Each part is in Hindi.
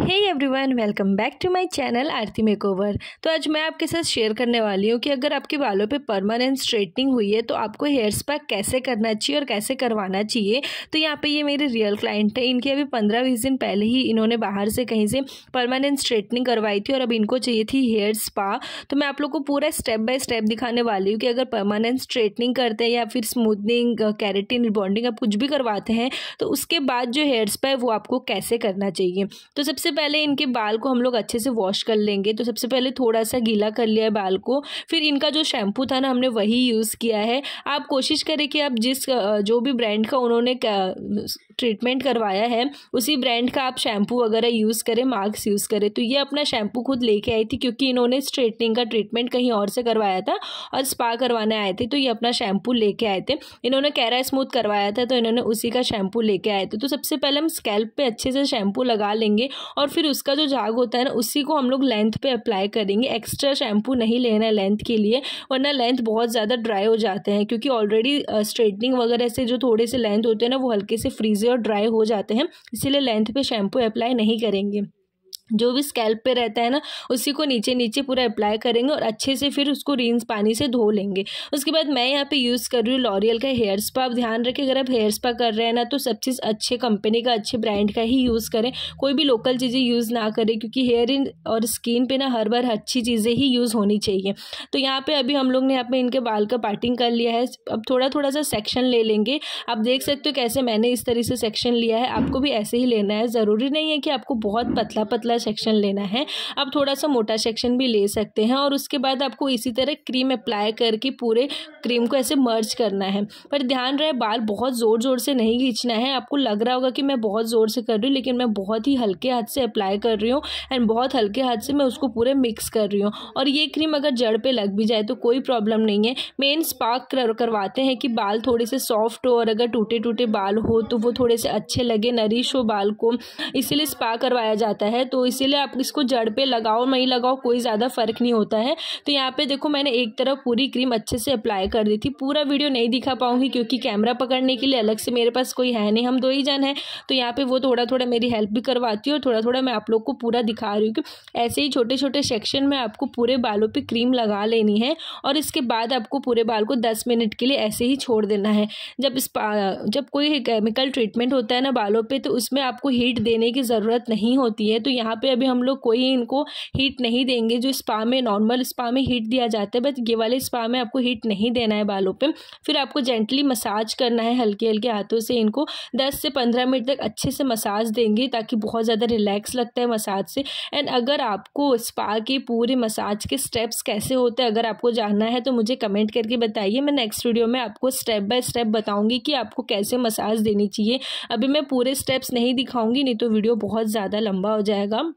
hey everyone welcome back to my channel Aarti makeover तो आज मैं आपके साथ शेयर करने वाली हूँ कि अगर आपके बालों पे परमानेंट स्ट्रेटनिंग हुई है तो आपको हेयर स्पा कैसे करना चाहिए और कैसे करवाना चाहिए तो यहाँ पे ये मेरे रियल क्लाइंट हैं इनके अभी पंद्रह बीस दिन पहले ही इन्होंने बाहर से कहीं से परमानेंट स्ट्रेटनिंग करवाई थी और अब इनको चाहिए थी हेयर स्पा तो मैं आप लोग को पूरा स्टेप बाय स्टेप दिखाने वाली हूँ कि अगर परमानेंट स्ट्रेटनिंग करते हैं या फिर स्मूथनिंग कैरेटिन बॉन्डिंग आप कुछ भी करवाते हैं तो उसके बाद जो हेयर स्पा है वो आपको कैसे करना चाहिए तो सबसे पहले इनके बाल को हम लोग अच्छे से वॉश कर लेंगे तो सबसे पहले थोड़ा सा गीला कर लिया है बाल को फिर इनका जो शैम्पू था ना हमने वही यूज़ किया है आप कोशिश करें कि आप जिस जो भी ब्रांड का उन्होंने ट्रीटमेंट करवाया है उसी ब्रांड का आप शैम्पू वगैरह यूज़ करें मार्क्स यूज़ करें तो ये अपना शैम्पू खुद लेके आई थी क्योंकि इन्होंने स्ट्रेटनिंग का ट्रीटमेंट कहीं और से करवाया था और स्पा करवाने आए थे तो ये अपना शैम्पू लेके आए थे इन्होंने कैरा स्मूथ करवाया था तो इन्होंने उसी का शैम्पू लेके आए थे तो सबसे पहले हम स्कैल्प पर अच्छे से शैम्पू लगा लेंगे और फिर उसका जो झाग होता है ना उसी को हम लोग लेंथ पर अप्लाई करेंगे एक्स्ट्रा शैम्पू नहीं लेना लेंथ के लिए वरना लेंथ बहुत ज़्यादा ड्राई हो जाते हैं क्योंकि ऑलरेडी स्ट्रेटनिंग वगैरह से जो थोड़े से लेंथ होते हैं ना वो हल्के से फ्रीजे और ड्राई हो जाते हैं इसीलिए लेंथ पे शैम्पू अप्लाई नहीं करेंगे जो भी स्कैल्प पे रहता है ना उसी को नीचे नीचे पूरा अप्लाई करेंगे और अच्छे से फिर उसको रिंस पानी से धो लेंगे उसके बाद मैं यहाँ पे यूज़ कर रही हूँ लॉरियल का हेयर स्पा आप ध्यान रखें अगर आप हेयर स्पा कर रहे हैं ना तो सब चीज़ अच्छे कंपनी का अच्छे ब्रांड का ही यूज़ करें कोई भी लोकल चीज़ें यूज़ ना करें क्योंकि हेयर इन और स्किन पर ना हर बार अच्छी चीज़ें ही यूज़ होनी चाहिए तो यहाँ पर अभी हम लोग ने यहाँ पे इनके बाल का पार्टिंग कर लिया है अब थोड़ा थोड़ा सा सेक्शन ले लेंगे आप देख सकते हो कैसे मैंने इस तरह से सेक्शन लिया है आपको भी ऐसे ही लेना है ज़रूरी नहीं है कि आपको बहुत पतला पतला वाला सेक्शन लेना है आप थोड़ा सा मोटा सेक्शन भी ले सकते हैं और उसके बाद आपको इसी तरह क्रीम अप्लाई करके पूरे क्रीम को ऐसे मर्ज करना है पर ध्यान रहे बाल बहुत ज़ोर ज़ोर से नहीं खींचना है आपको लग रहा होगा कि मैं बहुत ज़ोर से कर रही हूँ लेकिन मैं बहुत ही हल्के हाथ से अप्लाई कर रही हूँ एंड बहुत हल्के हाथ से मैं उसको पूरे मिक्स कर रही हूँ और ये क्रीम अगर जड़ पर लग भी जाए तो कोई प्रॉब्लम नहीं है मेन स्पार्क करवाते हैं कि बाल थोड़े से सॉफ्ट हो और अगर टूटे टूटे बाल हो तो वो थोड़े से अच्छे लगे नरिश हो बाल को इसीलिए स्पा करवाया जाता है तो इसीलिए आप इसको जड़ पे लगाओ नहीं लगाओ कोई ज़्यादा फ़र्क नहीं होता है तो यहाँ पे देखो मैंने एक तरफ पूरी क्रीम अच्छे से अप्लाई कर दी थी पूरा वीडियो नहीं दिखा पाऊँगी क्योंकि कैमरा पकड़ने के लिए अलग से मेरे पास कोई है नहीं हम दो ही जन हैं तो यहाँ पर वो थोड़ा थोड़ा मेरी हेल्प भी करवाती है और थोड़ा थोड़ा मैं आप लोग को पूरा दिखा रही हूँ कि ऐसे ही छोटे छोटे सेक्शन में आपको पूरे बालों पर क्रीम लगा लेनी है और इसके बाद आपको पूरे बाल को दस मिनट के लिए ऐसे ही छोड़ देना है जब इस जब कोई केमिकल ट्रीटमेंट होता है ना बालों पे तो उसमें आपको हीट देने की ज़रूरत नहीं होती है तो यहाँ पे अभी हम लोग कोई इनको हीट नहीं देंगे जो स्पा में नॉर्मल स्पा में हीट दिया जाता है बट ये वाले स्पा में आपको हीट नहीं देना है बालों पर फिर आपको जेंटली मसाज करना है हल्के हल्के हाथों से इनको दस से पंद्रह मिनट तक अच्छे से मसाज देंगे ताकि बहुत ज़्यादा रिलैक्स लगता है मसाज से एंड अगर आपको स्पा के पूरे मसाज के स्टेप्स कैसे होते हैं अगर आपको जानना है तो मुझे कमेंट करके बताइए मैं नेक्स्ट वीडियो में आपको स्टेप बाय स्टेप बताऊंगी कि आपको कैसे मसाज देनी चाहिए अभी मैं पूरे स्टेप्स नहीं दिखाऊंगी नहीं तो वीडियो बहुत ज़्यादा लंबा हो जाएगा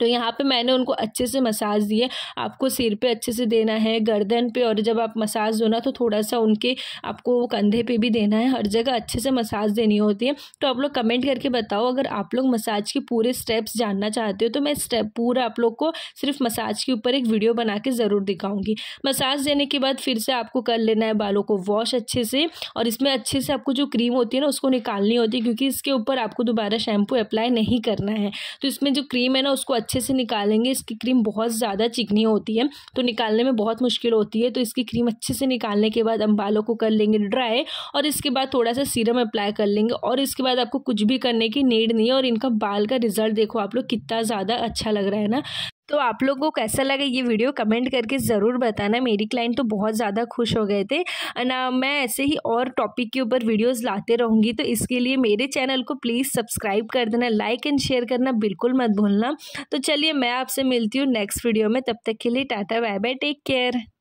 तो यहाँ पे मैंने उनको अच्छे से मसाज दिए आपको सिर पे अच्छे से देना है गर्दन पे और जब आप मसाज दो ना तो थोड़ा सा उनके आपको कंधे पे भी देना है हर जगह अच्छे से मसाज देनी होती है तो आप लोग कमेंट करके बताओ अगर आप लोग मसाज के पूरे स्टेप्स जानना चाहते हो तो मैं स्टेप पूरा आप लोग को सिर्फ मसाज के ऊपर एक वीडियो बना के ज़रूर दिखाऊँगी मसाज देने के बाद फिर से आपको कर लेना है बालों को वॉश अच्छे से और इसमें अच्छे से आपको जो क्रीम होती है ना उसको निकालनी होती है क्योंकि इसके ऊपर आपको दोबारा शैम्पू अप्लाई नहीं करना है तो इसमें जो क्रीम है ना उसको अच्छे से निकालेंगे इसकी क्रीम बहुत ज़्यादा चिकनी होती है तो निकालने में बहुत मुश्किल होती है तो इसकी क्रीम अच्छे से निकालने के बाद हम बालों को कर लेंगे ड्राई और इसके बाद थोड़ा सा सीरम अप्लाई कर लेंगे और इसके बाद आपको कुछ भी करने की नीड नहीं है और इनका बाल का रिजल्ट देखो आप लोग कितना ज़्यादा अच्छा लग रहा है ना तो आप लोग को कैसा लगा ये वीडियो कमेंट करके ज़रूर बताना मेरी क्लाइंट तो बहुत ज़्यादा खुश हो गए थे ना मैं ऐसे ही और टॉपिक के ऊपर वीडियोस लाते रहूँगी तो इसके लिए मेरे चैनल को प्लीज़ सब्सक्राइब कर देना लाइक एंड शेयर करना बिल्कुल मत भूलना तो चलिए मैं आपसे मिलती हूँ नेक्स्ट वीडियो में तब तक के लिए tata bye bye take care